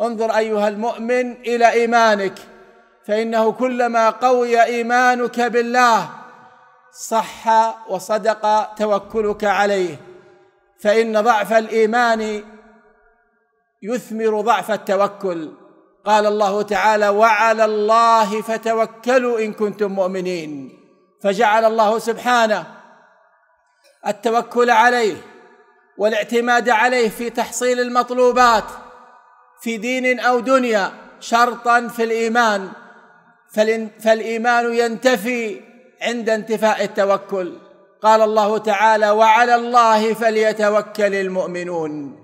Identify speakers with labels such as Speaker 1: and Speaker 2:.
Speaker 1: انظر ايها المؤمن الى ايمانك فانه كلما قوي ايمانك بالله صح وصدق توكلك عليه فان ضعف الايمان يثمر ضعف التوكل قال الله تعالى وعلى الله فتوكلوا ان كنتم مؤمنين فجعل الله سبحانه التوكل عليه والاعتماد عليه في تحصيل المطلوبات في دين او دنيا شرطا في الايمان فالايمان ينتفي عند انتفاء التوكل قال الله تعالى وعلى الله فليتوكل المؤمنون